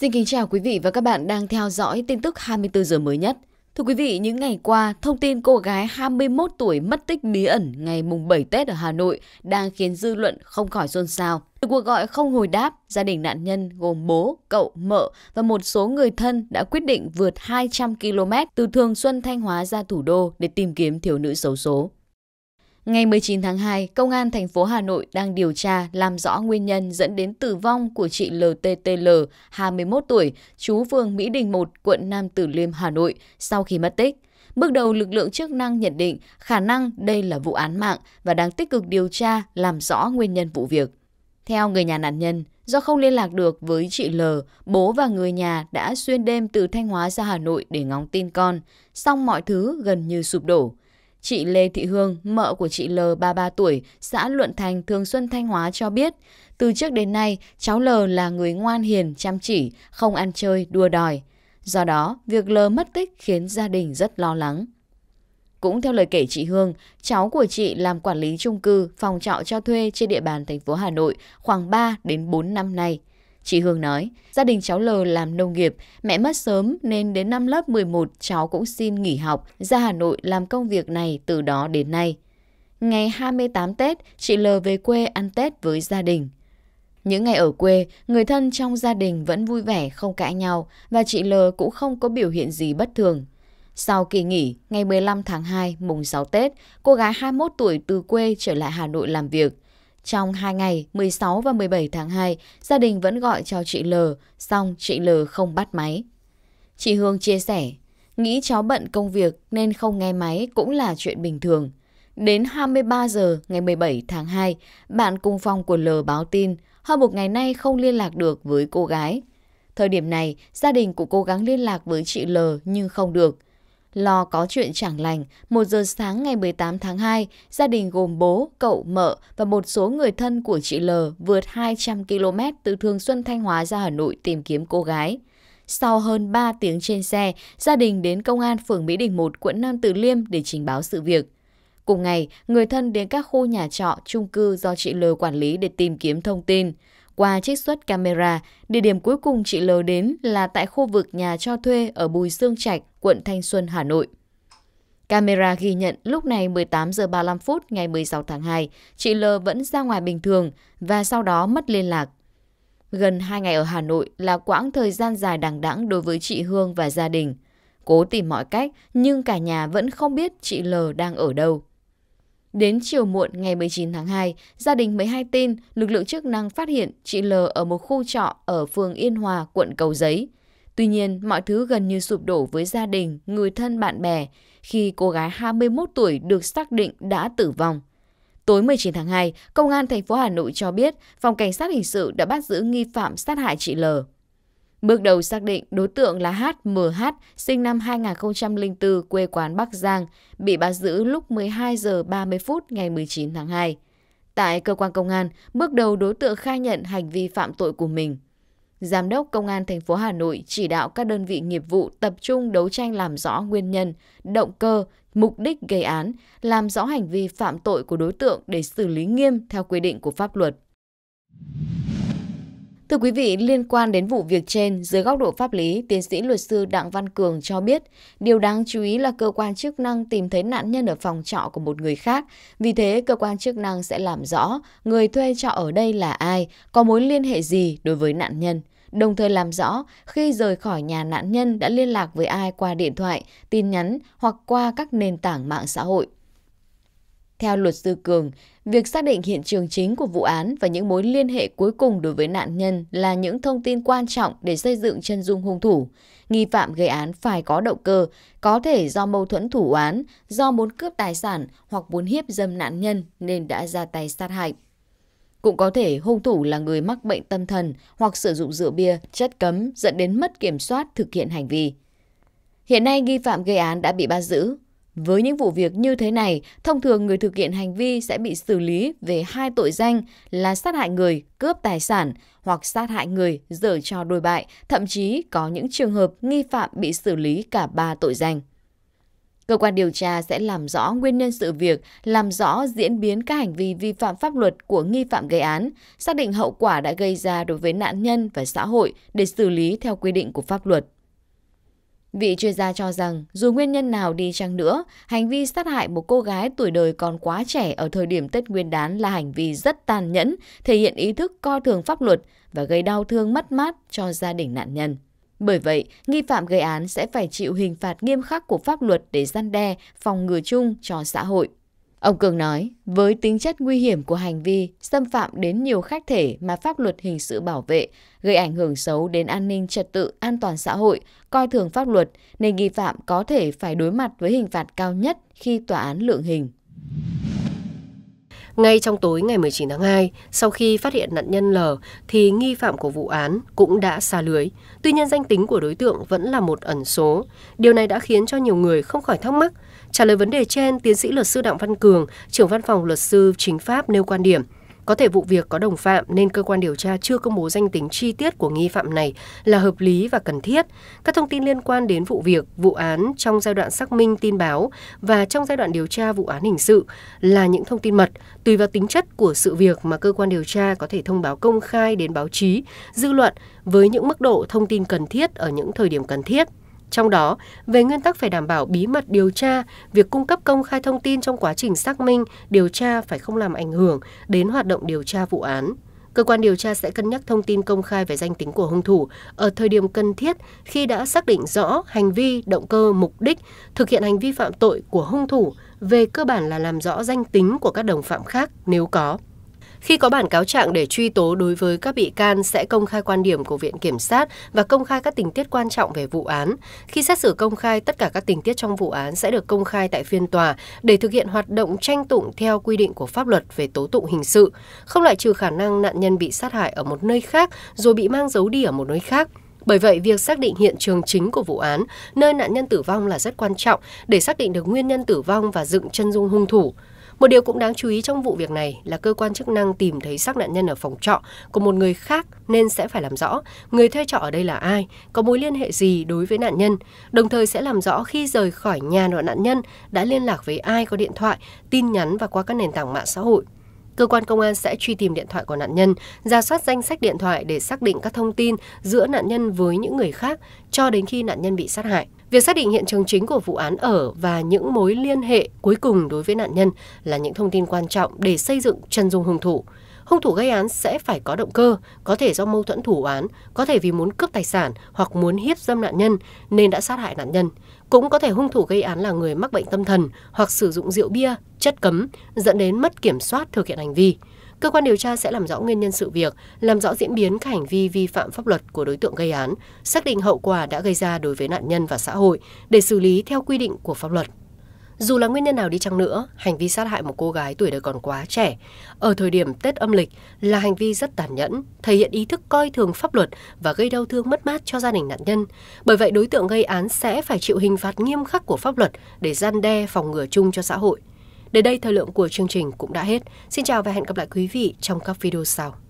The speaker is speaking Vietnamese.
Xin kính chào quý vị và các bạn đang theo dõi tin tức 24 giờ mới nhất. Thưa quý vị, những ngày qua, thông tin cô gái 21 tuổi mất tích bí ẩn ngày mùng 7 Tết ở Hà Nội đang khiến dư luận không khỏi xôn xao. Từ cuộc gọi không hồi đáp, gia đình nạn nhân gồm bố, cậu, mợ và một số người thân đã quyết định vượt 200 km từ Thường Xuân Thanh Hóa ra thủ đô để tìm kiếm thiếu nữ xấu số. Ngày 19 tháng 2, Công an thành phố Hà Nội đang điều tra làm rõ nguyên nhân dẫn đến tử vong của chị LTTL, 21 tuổi, chú phường Mỹ Đình 1, quận Nam Tử Liêm, Hà Nội, sau khi mất tích. Bước đầu, lực lượng chức năng nhận định khả năng đây là vụ án mạng và đang tích cực điều tra làm rõ nguyên nhân vụ việc. Theo người nhà nạn nhân, do không liên lạc được với chị L, bố và người nhà đã xuyên đêm từ Thanh Hóa ra Hà Nội để ngóng tin con, song mọi thứ gần như sụp đổ. Chị Lê Thị Hương, mợ của chị L 33 tuổi, xã Luận Thành, Thường Xuân Thanh Hóa cho biết, từ trước đến nay, cháu L là người ngoan hiền, chăm chỉ, không ăn chơi, đua đòi. Do đó, việc L mất tích khiến gia đình rất lo lắng. Cũng theo lời kể chị Hương, cháu của chị làm quản lý chung cư, phòng trọ cho thuê trên địa bàn thành phố Hà Nội khoảng 3 đến 4 năm nay. Chị Hương nói, gia đình cháu L làm nông nghiệp, mẹ mất sớm nên đến năm lớp 11 cháu cũng xin nghỉ học, ra Hà Nội làm công việc này từ đó đến nay. Ngày 28 Tết, chị L về quê ăn Tết với gia đình. Những ngày ở quê, người thân trong gia đình vẫn vui vẻ không cãi nhau và chị L cũng không có biểu hiện gì bất thường. Sau kỳ nghỉ, ngày 15 tháng 2, mùng 6 Tết, cô gái 21 tuổi từ quê trở lại Hà Nội làm việc. Trong hai ngày 16 và 17 tháng 2, gia đình vẫn gọi cho chị L, xong chị L không bắt máy. Chị Hương chia sẻ, nghĩ cháu bận công việc nên không nghe máy cũng là chuyện bình thường. Đến 23 giờ ngày 17 tháng 2, bạn cùng phòng của L báo tin hơn một ngày nay không liên lạc được với cô gái. Thời điểm này, gia đình cũng cố gắng liên lạc với chị L nhưng không được. Lo có chuyện chẳng lành, 1 giờ sáng ngày 18 tháng 2, gia đình gồm bố, cậu, mợ và một số người thân của chị L vượt 200 km từ Thường Xuân Thanh Hóa ra Hà Nội tìm kiếm cô gái. Sau hơn 3 tiếng trên xe, gia đình đến công an phường Mỹ Đình 1, quận Nam Từ Liêm để trình báo sự việc. Cùng ngày, người thân đến các khu nhà trọ, chung cư do chị L quản lý để tìm kiếm thông tin. Qua trích xuất camera, địa điểm cuối cùng chị L đến là tại khu vực nhà cho thuê ở Bùi Sương Trạch, quận Thanh Xuân, Hà Nội. Camera ghi nhận lúc này 18 giờ 35 phút ngày 16 tháng 2, chị L vẫn ra ngoài bình thường và sau đó mất liên lạc. Gần 2 ngày ở Hà Nội là quãng thời gian dài đằng đẵng đối với chị Hương và gia đình. Cố tìm mọi cách nhưng cả nhà vẫn không biết chị L đang ở đâu. Đến chiều muộn ngày 19 tháng 2, gia đình mới hay tin lực lượng chức năng phát hiện chị L ở một khu trọ ở phường Yên Hòa, quận Cầu Giấy. Tuy nhiên, mọi thứ gần như sụp đổ với gia đình, người thân bạn bè khi cô gái 21 tuổi được xác định đã tử vong. Tối 19 tháng 2, Công an thành phố Hà Nội cho biết phòng cảnh sát hình sự đã bắt giữ nghi phạm sát hại chị L. Bước đầu xác định đối tượng là HMH, sinh năm 2004, quê quán Bắc Giang, bị bắt giữ lúc 12 giờ 30 phút ngày 19 tháng 2. Tại cơ quan công an, bước đầu đối tượng khai nhận hành vi phạm tội của mình. Giám đốc Công an thành phố Hà Nội chỉ đạo các đơn vị nghiệp vụ tập trung đấu tranh làm rõ nguyên nhân, động cơ, mục đích gây án, làm rõ hành vi phạm tội của đối tượng để xử lý nghiêm theo quy định của pháp luật. Thưa quý vị, liên quan đến vụ việc trên, dưới góc độ pháp lý, tiến sĩ luật sư Đặng Văn Cường cho biết, điều đáng chú ý là cơ quan chức năng tìm thấy nạn nhân ở phòng trọ của một người khác, vì thế cơ quan chức năng sẽ làm rõ người thuê trọ ở đây là ai, có mối liên hệ gì đối với nạn nhân đồng thời làm rõ khi rời khỏi nhà nạn nhân đã liên lạc với ai qua điện thoại, tin nhắn hoặc qua các nền tảng mạng xã hội. Theo luật sư Cường, Việc xác định hiện trường chính của vụ án và những mối liên hệ cuối cùng đối với nạn nhân là những thông tin quan trọng để xây dựng chân dung hung thủ. Nghi phạm gây án phải có động cơ, có thể do mâu thuẫn thủ án, do muốn cướp tài sản hoặc muốn hiếp dâm nạn nhân nên đã ra tay sát hại. Cũng có thể hung thủ là người mắc bệnh tâm thần hoặc sử dụng rượu bia, chất cấm dẫn đến mất kiểm soát thực hiện hành vi. Hiện nay nghi phạm gây án đã bị bắt giữ, với những vụ việc như thế này, thông thường người thực hiện hành vi sẽ bị xử lý về hai tội danh là sát hại người, cướp tài sản hoặc sát hại người, dở cho đôi bại, thậm chí có những trường hợp nghi phạm bị xử lý cả ba tội danh. Cơ quan điều tra sẽ làm rõ nguyên nhân sự việc, làm rõ diễn biến các hành vi vi phạm pháp luật của nghi phạm gây án, xác định hậu quả đã gây ra đối với nạn nhân và xã hội để xử lý theo quy định của pháp luật. Vị chuyên gia cho rằng, dù nguyên nhân nào đi chăng nữa, hành vi sát hại một cô gái tuổi đời còn quá trẻ ở thời điểm Tết Nguyên đán là hành vi rất tàn nhẫn, thể hiện ý thức coi thường pháp luật và gây đau thương mất mát cho gia đình nạn nhân. Bởi vậy, nghi phạm gây án sẽ phải chịu hình phạt nghiêm khắc của pháp luật để gian đe, phòng ngừa chung cho xã hội. Ông Cường nói, với tính chất nguy hiểm của hành vi xâm phạm đến nhiều khách thể mà pháp luật hình sự bảo vệ, gây ảnh hưởng xấu đến an ninh trật tự, an toàn xã hội, coi thường pháp luật, nên nghi phạm có thể phải đối mặt với hình phạt cao nhất khi tòa án lượng hình. Ngay trong tối ngày 19 tháng 2, sau khi phát hiện nạn nhân L thì nghi phạm của vụ án cũng đã xa lưới. Tuy nhiên danh tính của đối tượng vẫn là một ẩn số. Điều này đã khiến cho nhiều người không khỏi thắc mắc. Trả lời vấn đề trên, tiến sĩ luật sư Đặng Văn Cường, trưởng văn phòng luật sư chính pháp nêu quan điểm – có thể vụ việc có đồng phạm nên cơ quan điều tra chưa công bố danh tính chi tiết của nghi phạm này là hợp lý và cần thiết. Các thông tin liên quan đến vụ việc, vụ án trong giai đoạn xác minh tin báo và trong giai đoạn điều tra vụ án hình sự là những thông tin mật, tùy vào tính chất của sự việc mà cơ quan điều tra có thể thông báo công khai đến báo chí, dư luận với những mức độ thông tin cần thiết ở những thời điểm cần thiết trong đó về nguyên tắc phải đảm bảo bí mật điều tra việc cung cấp công khai thông tin trong quá trình xác minh điều tra phải không làm ảnh hưởng đến hoạt động điều tra vụ án cơ quan điều tra sẽ cân nhắc thông tin công khai về danh tính của hung thủ ở thời điểm cần thiết khi đã xác định rõ hành vi động cơ mục đích thực hiện hành vi phạm tội của hung thủ về cơ bản là làm rõ danh tính của các đồng phạm khác nếu có khi có bản cáo trạng để truy tố đối với các bị can sẽ công khai quan điểm của Viện Kiểm sát và công khai các tình tiết quan trọng về vụ án. Khi xét xử công khai, tất cả các tình tiết trong vụ án sẽ được công khai tại phiên tòa để thực hiện hoạt động tranh tụng theo quy định của pháp luật về tố tụng hình sự, không loại trừ khả năng nạn nhân bị sát hại ở một nơi khác rồi bị mang giấu đi ở một nơi khác. Bởi vậy, việc xác định hiện trường chính của vụ án, nơi nạn nhân tử vong là rất quan trọng để xác định được nguyên nhân tử vong và dựng chân dung hung thủ. Một điều cũng đáng chú ý trong vụ việc này là cơ quan chức năng tìm thấy xác nạn nhân ở phòng trọ của một người khác nên sẽ phải làm rõ người thuê trọ ở đây là ai, có mối liên hệ gì đối với nạn nhân, đồng thời sẽ làm rõ khi rời khỏi nhà của nạn nhân đã liên lạc với ai có điện thoại, tin nhắn và qua các nền tảng mạng xã hội. Cơ quan công an sẽ truy tìm điện thoại của nạn nhân, ra soát danh sách điện thoại để xác định các thông tin giữa nạn nhân với những người khác cho đến khi nạn nhân bị sát hại. Việc xác định hiện trường chính của vụ án ở và những mối liên hệ cuối cùng đối với nạn nhân là những thông tin quan trọng để xây dựng chân dung hung thủ. Hung thủ gây án sẽ phải có động cơ, có thể do mâu thuẫn thủ án, có thể vì muốn cướp tài sản hoặc muốn hiếp dâm nạn nhân nên đã sát hại nạn nhân. Cũng có thể hung thủ gây án là người mắc bệnh tâm thần hoặc sử dụng rượu bia, chất cấm dẫn đến mất kiểm soát thực hiện hành vi cơ quan điều tra sẽ làm rõ nguyên nhân sự việc làm rõ diễn biến các hành vi vi phạm pháp luật của đối tượng gây án xác định hậu quả đã gây ra đối với nạn nhân và xã hội để xử lý theo quy định của pháp luật dù là nguyên nhân nào đi chăng nữa, hành vi sát hại một cô gái tuổi đời còn quá trẻ ở thời điểm Tết âm lịch là hành vi rất tàn nhẫn, thể hiện ý thức coi thường pháp luật và gây đau thương mất mát cho gia đình nạn nhân. Bởi vậy, đối tượng gây án sẽ phải chịu hình phạt nghiêm khắc của pháp luật để gian đe phòng ngừa chung cho xã hội. Đến đây thời lượng của chương trình cũng đã hết. Xin chào và hẹn gặp lại quý vị trong các video sau.